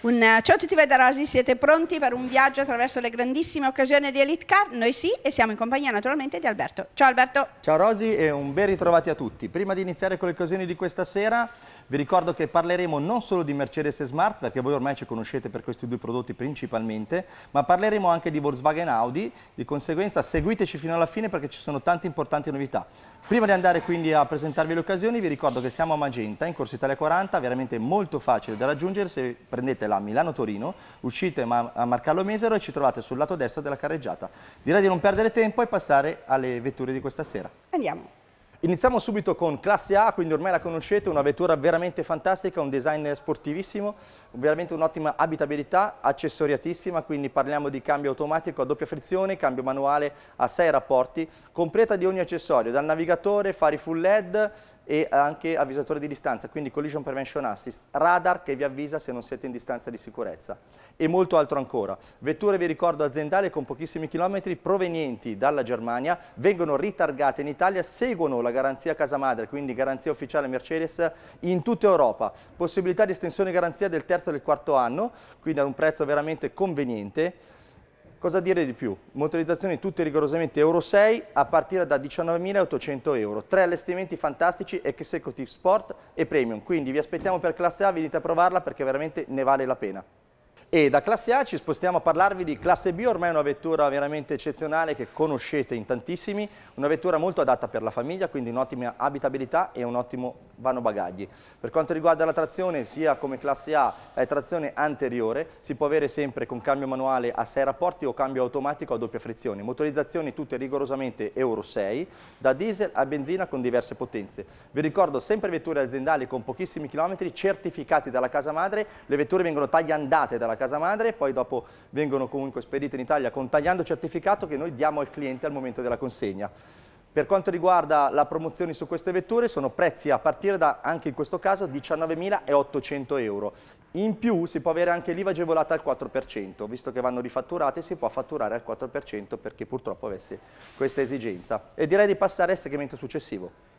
Un, eh, ciao a tutti voi da Rosi, siete pronti per un viaggio attraverso le grandissime occasioni di Elite Car? Noi sì e siamo in compagnia naturalmente di Alberto. Ciao Alberto! Ciao Rosi e un ben ritrovati a tutti. Prima di iniziare con le occasioni di questa sera vi ricordo che parleremo non solo di Mercedes e Smart, perché voi ormai ci conoscete per questi due prodotti principalmente, ma parleremo anche di Volkswagen Audi, di conseguenza seguiteci fino alla fine perché ci sono tante importanti novità. Prima di andare quindi a presentarvi le occasioni, vi ricordo che siamo a Magenta, in Corso Italia 40, veramente molto facile da raggiungere se prendete la Milano-Torino, uscite a Marcallo Mesero e ci trovate sul lato destro della carreggiata. Direi di non perdere tempo e passare alle vetture di questa sera. Andiamo. Iniziamo subito con classe A, quindi ormai la conoscete, una vettura veramente fantastica, un design sportivissimo, veramente un'ottima abitabilità, accessoriatissima, quindi parliamo di cambio automatico a doppia frizione, cambio manuale a 6 rapporti, completa di ogni accessorio, dal navigatore, fari full LED, e anche avvisatore di distanza, quindi collision prevention assist, radar che vi avvisa se non siete in distanza di sicurezza e molto altro ancora. Vetture, vi ricordo, aziendali con pochissimi chilometri provenienti dalla Germania, vengono ritargate in Italia, seguono la garanzia casa madre, quindi garanzia ufficiale Mercedes in tutta Europa. Possibilità di estensione garanzia del terzo e del quarto anno, quindi ad un prezzo veramente conveniente Cosa dire di più? Motorizzazioni tutte rigorosamente Euro 6 a partire da 19.800 euro. Tre allestimenti fantastici, Executive Sport e Premium. Quindi vi aspettiamo per classe A, venite a provarla perché veramente ne vale la pena. E da classe A ci spostiamo a parlarvi di classe B, ormai è una vettura veramente eccezionale che conoscete in tantissimi, una vettura molto adatta per la famiglia, quindi un'ottima abitabilità e un ottimo vanno bagagli. Per quanto riguarda la trazione, sia come classe A è trazione anteriore, si può avere sempre con cambio manuale a 6 rapporti o cambio automatico a doppia frizione. Motorizzazioni tutte rigorosamente Euro 6, da diesel a benzina con diverse potenze. Vi ricordo sempre vetture aziendali con pochissimi chilometri certificati dalla casa madre, le vetture vengono tagliandate dalla casa madre, poi dopo vengono comunque spedite in Italia con tagliando certificato che noi diamo al cliente al momento della consegna. Per quanto riguarda la promozione su queste vetture sono prezzi a partire da, anche in questo caso, 19.800 euro. In più si può avere anche l'IVA agevolata al 4%, visto che vanno rifatturate si può fatturare al 4% perché purtroppo avesse questa esigenza. E direi di passare al segmento successivo.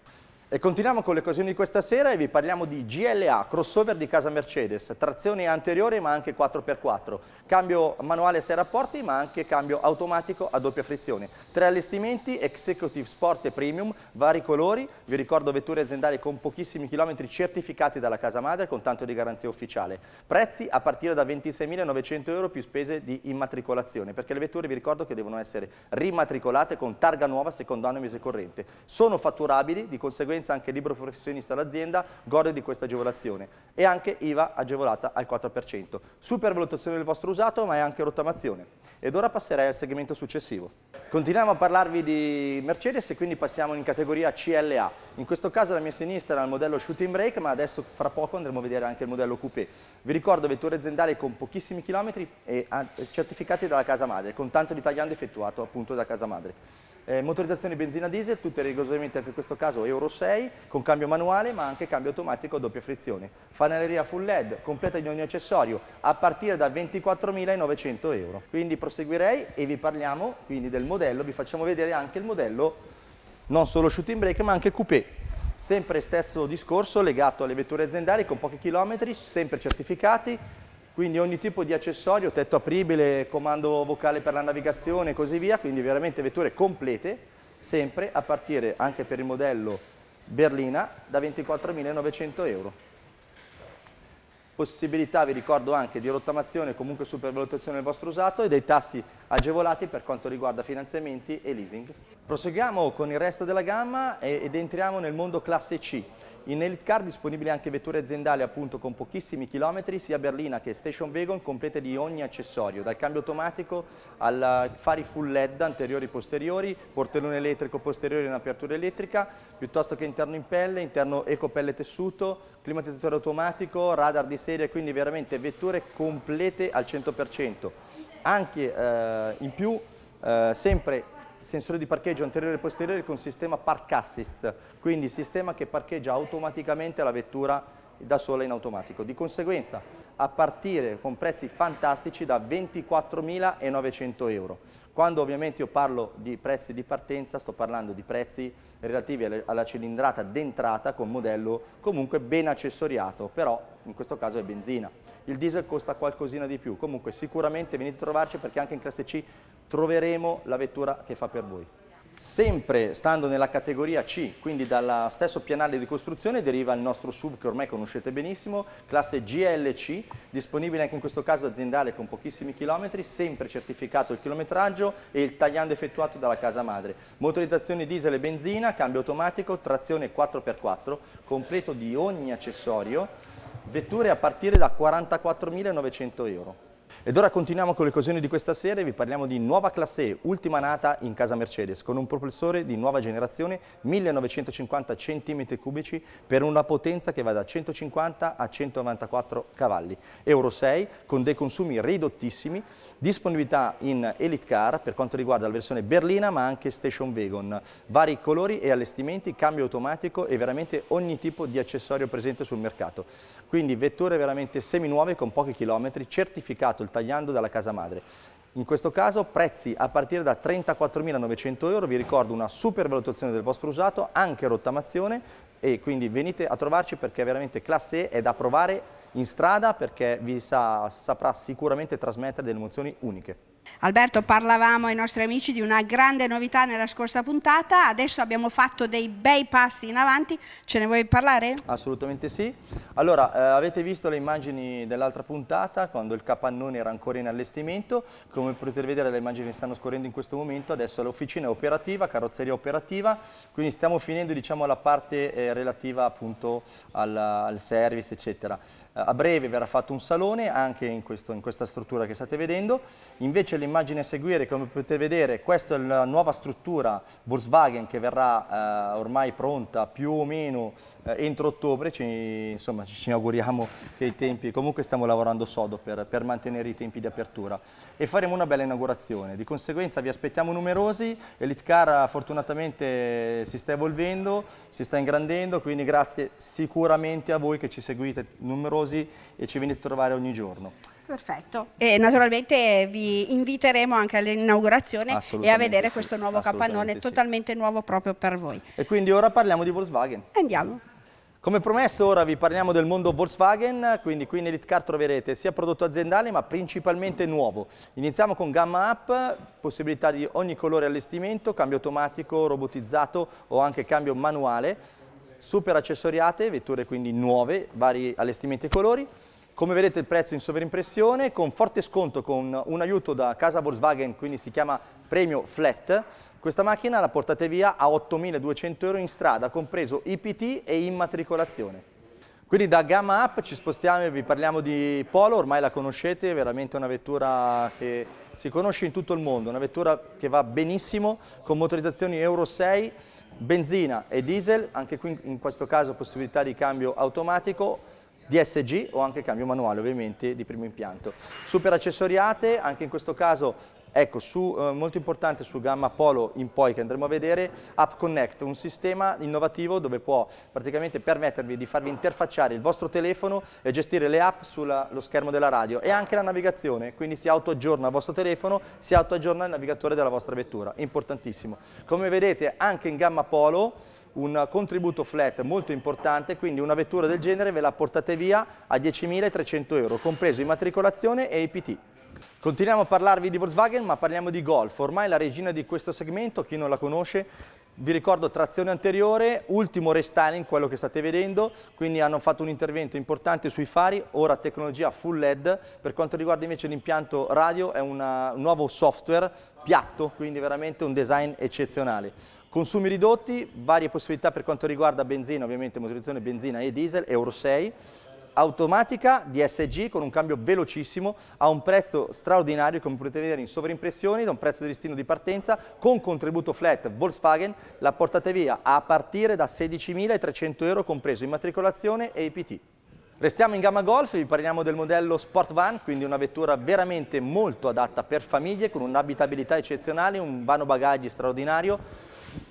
E continuiamo con le occasioni di questa sera e vi parliamo di GLA, crossover di casa Mercedes, trazione anteriore ma anche 4x4, cambio manuale a 6 rapporti ma anche cambio automatico a doppia frizione, tre allestimenti, executive sport e premium, vari colori, vi ricordo vetture aziendali con pochissimi chilometri certificati dalla casa madre con tanto di garanzia ufficiale, prezzi a partire da 26.900 euro più spese di immatricolazione, perché le vetture vi ricordo che devono essere rimatricolate con targa nuova secondo anno e mese corrente, sono fatturabili, di conseguenza conseguenza anche il libero professionista all'azienda gode di questa agevolazione e anche IVA agevolata al 4%. Super valutazione del vostro usato ma è anche rottamazione. Ed ora passerei al segmento successivo. Continuiamo a parlarvi di Mercedes e quindi passiamo in categoria CLA. In questo caso alla mia sinistra era il modello shooting brake ma adesso fra poco andremo a vedere anche il modello coupé. Vi ricordo vetture aziendali con pochissimi chilometri e ah, certificati dalla casa madre, con tanto di tagliando effettuato appunto da casa madre. Eh, motorizzazione benzina diesel, tutte rigorosamente anche in questo caso Euro 6, con cambio manuale ma anche cambio automatico a doppia frizione. Fanelleria full LED, completa di ogni accessorio, a partire da 24.900 euro. Quindi proseguirei e vi parliamo quindi del modello, vi facciamo vedere anche il modello, non solo shooting brake ma anche coupé. Sempre stesso discorso legato alle vetture aziendali con pochi chilometri, sempre certificati, quindi ogni tipo di accessorio, tetto apribile, comando vocale per la navigazione e così via, quindi veramente vetture complete, sempre a partire anche per il modello berlina da 24.900 euro. Possibilità, vi ricordo anche, di rottamazione, comunque supervalutazione del vostro usato e dei tassi agevolati per quanto riguarda finanziamenti e leasing. Proseguiamo con il resto della gamma ed entriamo nel mondo classe C. In Elite Car disponibili anche vetture aziendali appunto con pochissimi chilometri, sia berlina che station wagon, complete di ogni accessorio, dal cambio automatico al fari full LED anteriori e posteriori, portellone elettrico posteriore in apertura elettrica, piuttosto che interno in pelle, interno eco pelle tessuto, climatizzatore automatico, radar di serie, quindi veramente vetture complete al 100% anche eh, in più eh, sempre sensore di parcheggio anteriore e posteriore con sistema park assist, quindi sistema che parcheggia automaticamente la vettura da sola in automatico. Di conseguenza a partire con prezzi fantastici da 24.900 euro. Quando ovviamente io parlo di prezzi di partenza sto parlando di prezzi relativi alla cilindrata d'entrata con modello comunque ben accessoriato, però in questo caso è benzina. Il diesel costa qualcosina di più, comunque sicuramente venite a trovarci perché anche in classe C troveremo la vettura che fa per voi. Sempre stando nella categoria C, quindi dallo stesso pianale di costruzione, deriva il nostro SUV che ormai conoscete benissimo, classe GLC, disponibile anche in questo caso aziendale con pochissimi chilometri, sempre certificato il chilometraggio e il tagliando effettuato dalla casa madre. Motorizzazione diesel e benzina, cambio automatico, trazione 4x4, completo di ogni accessorio, vetture a partire da 44.900 euro. Ed ora continuiamo con le occasioni di questa sera e vi parliamo di nuova classe E, ultima nata in casa Mercedes, con un propulsore di nuova generazione, 1950 cm3 per una potenza che va da 150 a 194 cavalli, Euro 6 con dei consumi ridottissimi, disponibilità in Elite Car per quanto riguarda la versione berlina ma anche Station Wagon, vari colori e allestimenti, cambio automatico e veramente ogni tipo di accessorio presente sul mercato. Quindi vetture veramente seminuove con pochi chilometri, certificato il tagliando dalla casa madre. In questo caso prezzi a partire da 34.900 euro, vi ricordo una super valutazione del vostro usato, anche rottamazione e quindi venite a trovarci perché veramente classe E è da provare in strada perché vi sa, saprà sicuramente trasmettere delle emozioni uniche. Alberto, parlavamo ai nostri amici di una grande novità nella scorsa puntata, adesso abbiamo fatto dei bei passi in avanti, ce ne vuoi parlare? Assolutamente sì. Allora, eh, avete visto le immagini dell'altra puntata, quando il capannone era ancora in allestimento, come potete vedere le immagini stanno scorrendo in questo momento, adesso l'officina è operativa, carrozzeria operativa, quindi stiamo finendo diciamo, la parte eh, relativa appunto al, al service, eccetera. Eh, a breve verrà fatto un salone anche in, questo, in questa struttura che state vedendo. Invece l'immagine a seguire, come potete vedere, questa è la nuova struttura Volkswagen che verrà eh, ormai pronta più o meno eh, entro ottobre. Ci, insomma, ci auguriamo che i tempi, comunque stiamo lavorando sodo per, per mantenere i tempi di apertura. E faremo una bella inaugurazione. Di conseguenza vi aspettiamo numerosi. Elite Car fortunatamente si sta evolvendo, si sta ingrandendo, quindi grazie sicuramente a voi che ci seguite numerosi numerosi e ci venite a trovare ogni giorno. Perfetto. E naturalmente vi inviteremo anche all'inaugurazione e a vedere sì, questo nuovo capannone sì. totalmente nuovo proprio per voi. E quindi ora parliamo di Volkswagen. Andiamo. Come promesso ora vi parliamo del mondo Volkswagen, quindi qui in Elite Car troverete sia prodotto aziendale ma principalmente nuovo. Iniziamo con gamma up, possibilità di ogni colore allestimento, cambio automatico, robotizzato o anche cambio manuale super accessoriate, vetture quindi nuove, vari allestimenti e colori. Come vedete il prezzo in sovrimpressione con forte sconto con un aiuto da casa Volkswagen, quindi si chiama premio flat. Questa macchina la portate via a 8.200 euro in strada, compreso IPT e immatricolazione. Quindi da gamma up ci spostiamo e vi parliamo di Polo, ormai la conoscete, è veramente una vettura che si conosce in tutto il mondo, una vettura che va benissimo con motorizzazioni Euro 6, benzina e diesel, anche qui in questo caso possibilità di cambio automatico, DSG o anche cambio manuale ovviamente di primo impianto. Super accessoriate, anche in questo caso Ecco, su, eh, molto importante su Gamma Polo in poi che andremo a vedere, App Connect, un sistema innovativo dove può praticamente permettervi di farvi interfacciare il vostro telefono e gestire le app sullo schermo della radio e anche la navigazione, quindi si autoaggiorna il vostro telefono, si autoaggiorna il navigatore della vostra vettura, importantissimo. Come vedete anche in Gamma Polo un contributo flat molto importante, quindi una vettura del genere ve la portate via a 10.300 euro, compreso immatricolazione e IPT. Continuiamo a parlarvi di Volkswagen ma parliamo di Golf, ormai la regina di questo segmento, chi non la conosce vi ricordo trazione anteriore, ultimo restyling, quello che state vedendo, quindi hanno fatto un intervento importante sui fari, ora tecnologia full LED, per quanto riguarda invece l'impianto radio è una, un nuovo software piatto, quindi veramente un design eccezionale. Consumi ridotti, varie possibilità per quanto riguarda benzina, ovviamente motorizzazione benzina e diesel, Euro 6, automatica DSG con un cambio velocissimo a un prezzo straordinario come potete vedere in sovrimpressioni da un prezzo di listino di partenza con contributo flat Volkswagen la portate via a partire da 16.300 euro compreso immatricolazione e IPT. Restiamo in gamma Golf e vi parliamo del modello Sport Van, quindi una vettura veramente molto adatta per famiglie con un'abitabilità eccezionale, un vano bagagli straordinario,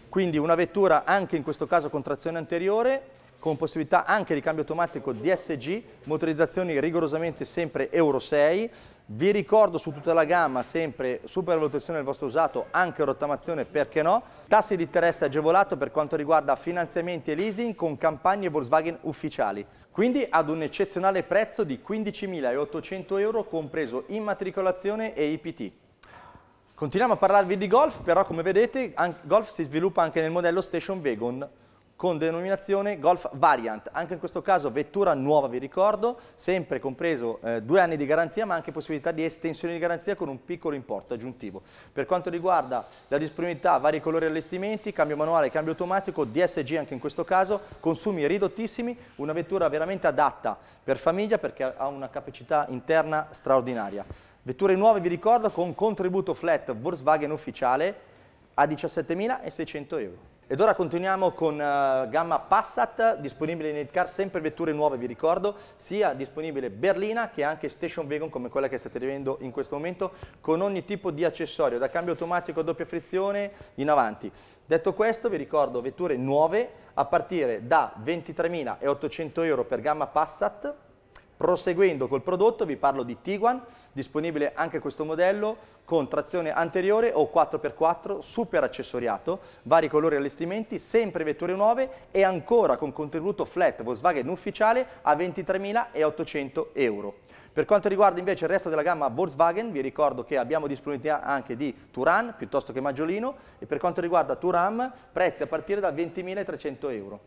quindi una vettura anche in questo caso con trazione anteriore con possibilità anche di cambio automatico DSG, motorizzazioni rigorosamente sempre Euro 6. Vi ricordo su tutta la gamma sempre super valutazione del vostro usato, anche rottamazione perché no. Tassi di interesse agevolato per quanto riguarda finanziamenti e leasing con campagne Volkswagen ufficiali. Quindi ad un eccezionale prezzo di 15.800 euro compreso immatricolazione e IPT. Continuiamo a parlarvi di golf, però come vedete golf si sviluppa anche nel modello Station Wagon con denominazione Golf Variant. Anche in questo caso vettura nuova, vi ricordo, sempre compreso eh, due anni di garanzia, ma anche possibilità di estensione di garanzia con un piccolo importo aggiuntivo. Per quanto riguarda la disponibilità, vari colori allestimenti, cambio manuale, cambio automatico, DSG anche in questo caso, consumi ridottissimi, una vettura veramente adatta per famiglia perché ha una capacità interna straordinaria. Vetture nuove, vi ricordo, con contributo flat Volkswagen ufficiale a 17.600 euro. Ed ora continuiamo con uh, gamma Passat, disponibile in Edcar, sempre vetture nuove vi ricordo, sia disponibile berlina che anche station wagon come quella che state vivendo in questo momento, con ogni tipo di accessorio, da cambio automatico a doppia frizione in avanti. Detto questo vi ricordo vetture nuove a partire da 23.800 euro per gamma Passat, Proseguendo col prodotto vi parlo di Tiguan, disponibile anche questo modello con trazione anteriore o 4x4, super accessoriato, vari colori e allestimenti, sempre vetture nuove e ancora con contributo flat Volkswagen ufficiale a 23.800 euro. Per quanto riguarda invece il resto della gamma Volkswagen, vi ricordo che abbiamo disponibilità anche di Turan piuttosto che Maggiolino e per quanto riguarda Turam, prezzi a partire da 20.300 euro.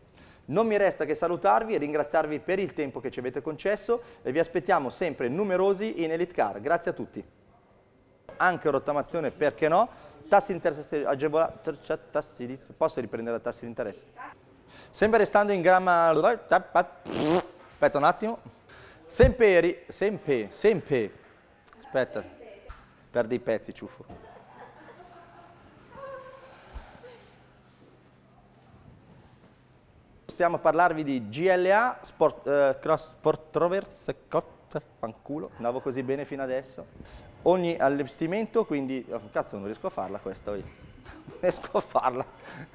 Non mi resta che salutarvi e ringraziarvi per il tempo che ci avete concesso e vi aspettiamo sempre numerosi in Elite Car. Grazie a tutti. Anche rottamazione, perché no? Tassi di interesse agevolati, cioè, posso riprendere tassi di interesse? Sempre restando in gramma... Aspetta un attimo. Sempre, sempre, sempre. Aspetta, perdi i pezzi, ciuffo. stiamo a parlarvi di GLA, Sport, eh, Cross Sport Cot, fanculo, andavo così bene fino adesso. Ogni allestimento, quindi, oh, cazzo non riesco a farla questa, io. non riesco a farla.